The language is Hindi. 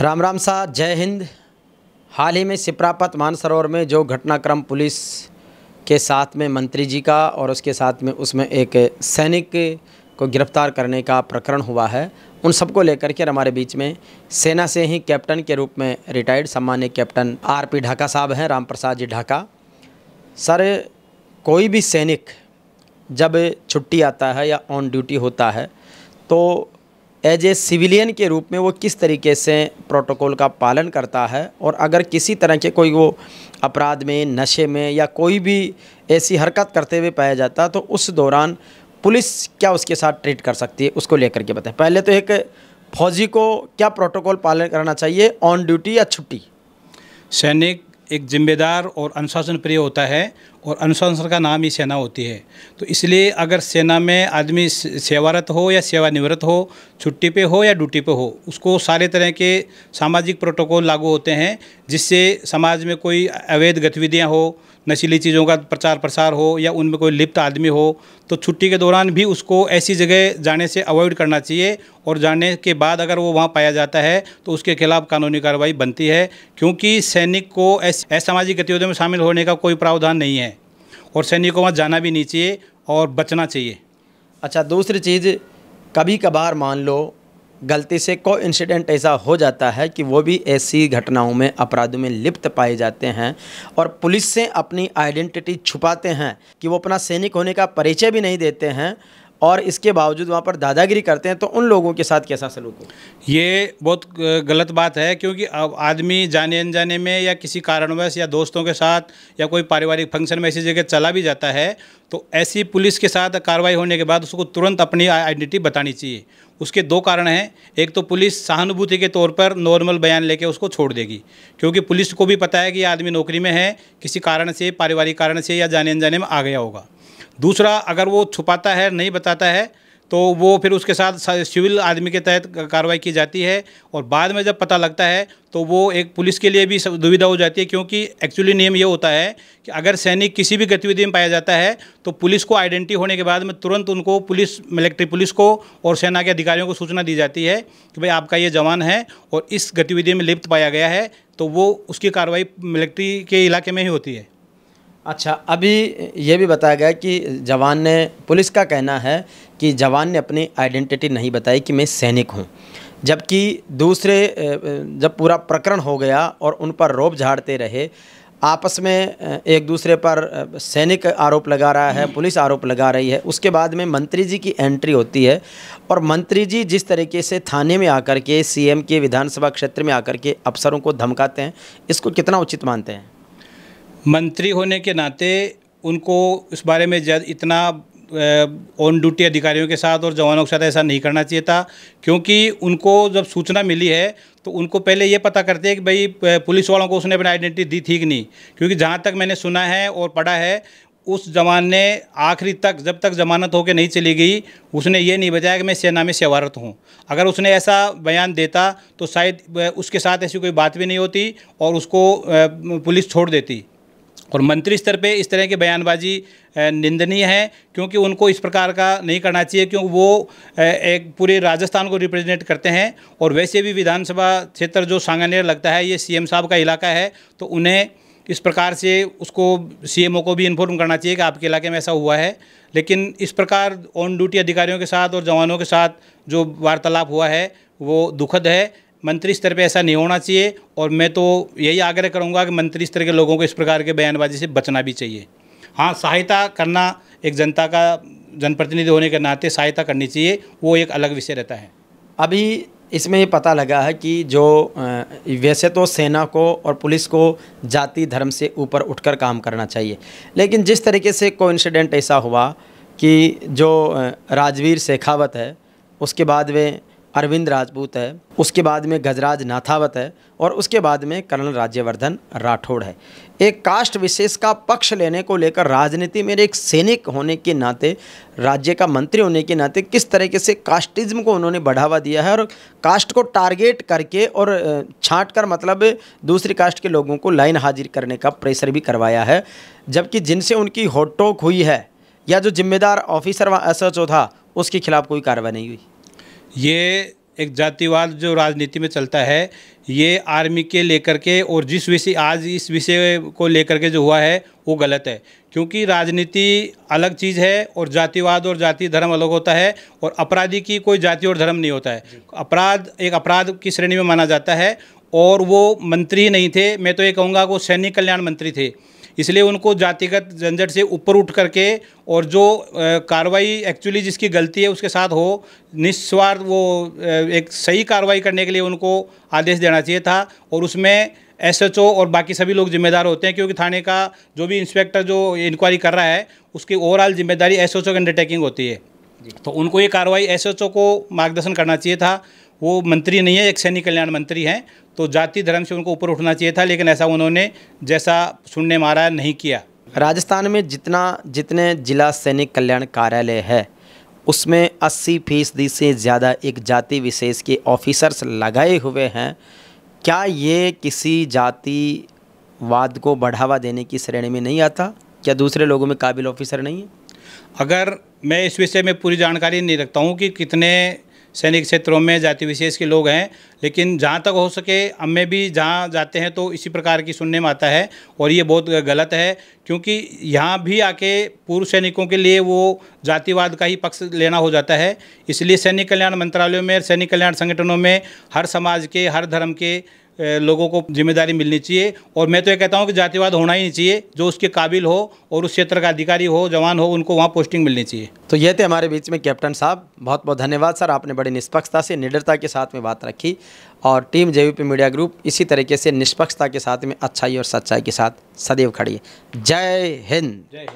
राम राम सा जय हिंद हाल ही में सिपरापत मानसरोवर में जो घटनाक्रम पुलिस के साथ में मंत्री जी का और उसके साथ में उसमें एक सैनिक को गिरफ्तार करने का प्रकरण हुआ है उन सबको लेकर के हमारे बीच में सेना से ही कैप्टन के रूप में रिटायर्ड सम्मान्य कैप्टन आर पी ढाका साहब हैं राम प्रसाद जी ढाका सर कोई भी सैनिक जब छुट्टी आता है या ऑन ड्यूटी होता है तो एज ए सिविलियन के रूप में वो किस तरीके से प्रोटोकॉल का पालन करता है और अगर किसी तरह के कोई वो अपराध में नशे में या कोई भी ऐसी हरकत करते हुए पाया जाता तो उस दौरान पुलिस क्या उसके साथ ट्रीट कर सकती है उसको लेकर के बताएं पहले तो एक फौजी को क्या प्रोटोकॉल पालन करना चाहिए ऑन ड्यूटी या छुट्टी सैनिक एक जिम्मेदार और अनुशासन प्रिय होता है और अनुशासन का नाम ही सेना होती है तो इसलिए अगर सेना में आदमी सेवारत हो या सेवानिवृत्त हो छुट्टी पे हो या ड्यूटी पे हो उसको सारे तरह के सामाजिक प्रोटोकॉल लागू होते हैं जिससे समाज में कोई अवैध गतिविधियां हो नशीली चीज़ों का प्रचार प्रसार हो या उनमें कोई लिप्त आदमी हो तो छुट्टी के दौरान भी उसको ऐसी जगह जाने से अवॉइड करना चाहिए और जाने के बाद अगर वो वहाँ पाया जाता है तो उसके खिलाफ कानूनी कार्रवाई बनती है क्योंकि सैनिक को ऐसी असामाजिक गतिविधियों में शामिल होने का कोई प्रावधान नहीं है और सैनिकों वहाँ जाना भी नहीं चाहिए और बचना चाहिए अच्छा दूसरी चीज़ कभी कभार मान लो गलती से कोई इंसिडेंट ऐसा हो जाता है कि वो भी ऐसी घटनाओं में अपराधों में लिप्त पाए जाते हैं और पुलिस से अपनी आइडेंटिटी छुपाते हैं कि वो अपना सैनिक होने का परिचय भी नहीं देते हैं और इसके बावजूद वहाँ पर दादागिरी करते हैं तो उन लोगों के साथ कैसा सलूक हो ये बहुत गलत बात है क्योंकि अब आदमी जाने अनजाने में या किसी कारणवश या दोस्तों के साथ या कोई पारिवारिक फंक्शन में ऐसी जगह चला भी जाता है तो ऐसी पुलिस के साथ कार्रवाई होने के बाद उसको तुरंत अपनी आइडेंटिटी बतानी चाहिए उसके दो कारण हैं एक तो पुलिस सहानुभूति के तौर पर नॉर्मल बयान लेके उसको छोड़ देगी क्योंकि पुलिस को भी पता है कि आदमी नौकरी में है किसी कारण से पारिवारिक कारण से या जाने अनजाने में आ गया होगा दूसरा अगर वो छुपाता है नहीं बताता है तो वो फिर उसके साथ सिविल आदमी के तहत कार्रवाई की जाती है और बाद में जब पता लगता है तो वो एक पुलिस के लिए भी दुविधा हो जाती है क्योंकि एक्चुअली नियम ये होता है कि अगर सैनिक किसी भी गतिविधि में पाया जाता है तो पुलिस को आइडेंटिटी होने के बाद में तुरंत उनको पुलिस मिलिट्री पुलिस को और सेना के अधिकारियों को सूचना दी जाती है कि भाई आपका ये जवान है और इस गतिविधि में लिप्त पाया गया है तो वो उसकी कार्रवाई मिलिट्री के इलाके में ही होती है अच्छा अभी ये भी बताया गया कि जवान ने पुलिस का कहना है कि जवान ने अपनी आइडेंटिटी नहीं बताई कि मैं सैनिक हूँ जबकि दूसरे जब पूरा प्रकरण हो गया और उन पर रोब झाड़ते रहे आपस में एक दूसरे पर सैनिक आरोप लगा रहा है पुलिस आरोप लगा रही है उसके बाद में मंत्री जी की एंट्री होती है और मंत्री जी जिस तरीके से थाने में आकर के सीएम के विधानसभा क्षेत्र में आकर के अफसरों को धमकाते हैं इसको कितना उचित मानते हैं मंत्री होने के नाते उनको इस बारे में इतना ऑन ड्यूटी अधिकारियों के साथ और जवानों के साथ ऐसा नहीं करना चाहिए था क्योंकि उनको जब सूचना मिली है तो उनको पहले ये पता करते हैं कि भाई पुलिस वालों को उसने अपनी आइडेंटिटी दी थी कि नहीं क्योंकि जहाँ तक मैंने सुना है और पढ़ा है उस जवान ने आखिरी तक जब तक जमानत होकर नहीं चली गई उसने ये नहीं बताया कि मैं सेना में सेवारत हूँ अगर उसने ऐसा बयान देता तो शायद उसके साथ ऐसी कोई बात भी नहीं होती और उसको पुलिस छोड़ देती और मंत्री स्तर पे इस तरह की बयानबाजी निंदनीय है क्योंकि उनको इस प्रकार का नहीं करना चाहिए क्योंकि वो एक पूरे राजस्थान को रिप्रेजेंट करते हैं और वैसे भी विधानसभा क्षेत्र जो सांगानेर लगता है ये सीएम साहब का इलाका है तो उन्हें इस प्रकार से उसको सीएमओ को भी इन्फॉर्म करना चाहिए कि आपके इलाके में ऐसा हुआ है लेकिन इस प्रकार ऑन ड्यूटी अधिकारियों के साथ और जवानों के साथ जो वार्तालाप हुआ है वो दुखद है मंत्री स्तर पे ऐसा नहीं होना चाहिए और मैं तो यही आग्रह करूंगा कि मंत्री स्तर के लोगों को इस प्रकार के बयानबाजी से बचना भी चाहिए हाँ सहायता करना एक जनता का जनप्रतिनिधि होने के नाते सहायता करनी चाहिए वो एक अलग विषय रहता है अभी इसमें ये पता लगा है कि जो वैसे तो सेना को और पुलिस को जाति धर्म से ऊपर उठकर काम करना चाहिए लेकिन जिस तरीके से को ऐसा हुआ कि जो राजवीर शेखावत है उसके बाद में अरविंद राजपूत है उसके बाद में गजराज नाथावत है और उसके बाद में कर्नल राज्यवर्धन राठौड़ है एक कास्ट विशेष का पक्ष लेने को लेकर राजनीति में एक सैनिक होने के नाते राज्य का मंत्री होने के नाते किस तरीके से कास्टिज्म को उन्होंने बढ़ावा दिया है और कास्ट को टारगेट करके और छाँट कर मतलब दूसरी कास्ट के लोगों को लाइन हाजिर करने का प्रेशर भी करवाया है जबकि जिनसे उनकी होटोक हुई है या जो जिम्मेदार ऑफिसर व एस था उसके खिलाफ़ कोई कार्रवाई नहीं हुई ये एक जातिवाद जो राजनीति में चलता है ये आर्मी के लेकर के और जिस विषय आज इस विषय को लेकर के जो हुआ है वो गलत है क्योंकि राजनीति अलग चीज़ है और जातिवाद और जाति धर्म अलग होता है और अपराधी की कोई जाति और धर्म नहीं होता है अपराध एक अपराध की श्रेणी में माना जाता है और वो मंत्री नहीं थे मैं तो ये कहूँगा वो सैनिक कल्याण मंत्री थे इसलिए उनको जातिगत झंझट से ऊपर उठ करके और जो कार्रवाई एक्चुअली जिसकी गलती है उसके साथ हो निस्वार्थ वो एक सही कार्रवाई करने के लिए उनको आदेश देना चाहिए था और उसमें एसएचओ और बाकी सभी लोग जिम्मेदार होते हैं क्योंकि थाने का जो भी इंस्पेक्टर जो इंक्वायरी कर रहा है उसकी ओवरऑल जिम्मेदारी एसएचओ की अंडरटेकिंग होती है तो उनको ये कार्रवाई एसएचओ को मार्गदर्शन करना चाहिए था वो मंत्री नहीं है एक सैनिक कल्याण मंत्री हैं तो जाति धर्म से उनको ऊपर उठना चाहिए था लेकिन ऐसा उन्होंने जैसा सुनने मारा नहीं किया राजस्थान में जितना जितने जिला सैनिक कल्याण कार्यालय है उसमें 80 फीसदी से ज़्यादा एक जाति विशेष के ऑफिसर्स लगाए हुए हैं क्या ये किसी जातिवाद को बढ़ावा देने की श्रेणी में नहीं आता क्या दूसरे लोगों में काबिल ऑफिसर नहीं है अगर मैं इस विषय में पूरी जानकारी नहीं रखता हूँ कि कितने सैनिक क्षेत्रों में जाति विशेष के लोग हैं लेकिन जहाँ तक हो सके हमें भी जहाँ जाते हैं तो इसी प्रकार की सुनने में आता है और ये बहुत गलत है क्योंकि यहाँ भी आके पूर्व सैनिकों के लिए वो जातिवाद का ही पक्ष लेना हो जाता है इसलिए सैनिक कल्याण मंत्रालयों में सैनिक कल्याण संगठनों में हर समाज के हर धर्म के लोगों को जिम्मेदारी मिलनी चाहिए और मैं तो ये कहता हूँ कि जातिवाद होना ही नहीं चाहिए जो उसके काबिल हो और उस क्षेत्र का अधिकारी हो जवान हो उनको वहाँ पोस्टिंग मिलनी चाहिए तो ये थे हमारे बीच में कैप्टन साहब बहुत बहुत धन्यवाद सर आपने बड़ी निष्पक्षता से निडरता के साथ में बात रखी और टीम जे मीडिया ग्रुप इसी तरीके से निष्पक्षता के साथ में अच्छाई और सच्चाई के साथ सदैव खड़ी जय हिंद जय हिंद